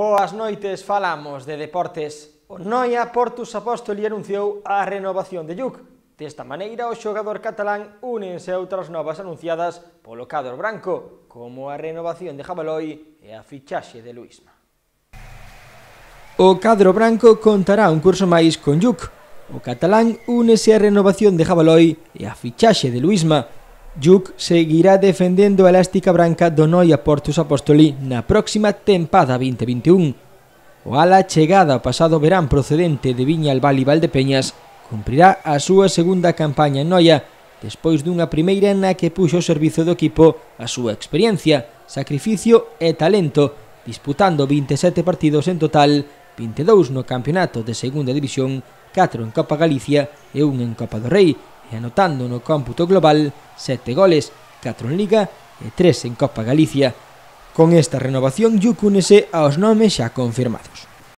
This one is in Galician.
Boas noites, falamos de deportes. O Noia Portus Apóstoli anunciou a renovación de Lluc. Desta maneira, o xogador catalán únense a outras novas anunciadas polo cadro branco, como a renovación de Jabaloi e a fichaxe de Luisma. O cadro branco contará un curso máis con Lluc. O catalán únese a renovación de Jabaloi e a fichaxe de Luisma, Lluc seguirá defendendo a elástica branca do Noia Portus Apostolí na próxima tempada 2021. O ala chegada ao pasado verán procedente de Viña al Val e Valdepeñas cumprirá a súa segunda campaña en Noia despois dunha primeira na que puxo o servizo do equipo a súa experiencia, sacrificio e talento, disputando 27 partidos en total, 22 no Campeonato de Segunda División, 4 en Copa Galicia e 1 en Copa do Rei, e anotando no cómputo global sete goles, 4 en Liga e 3 en Copa Galicia. Con esta renovación, Yu únese aos nomes xa confirmados.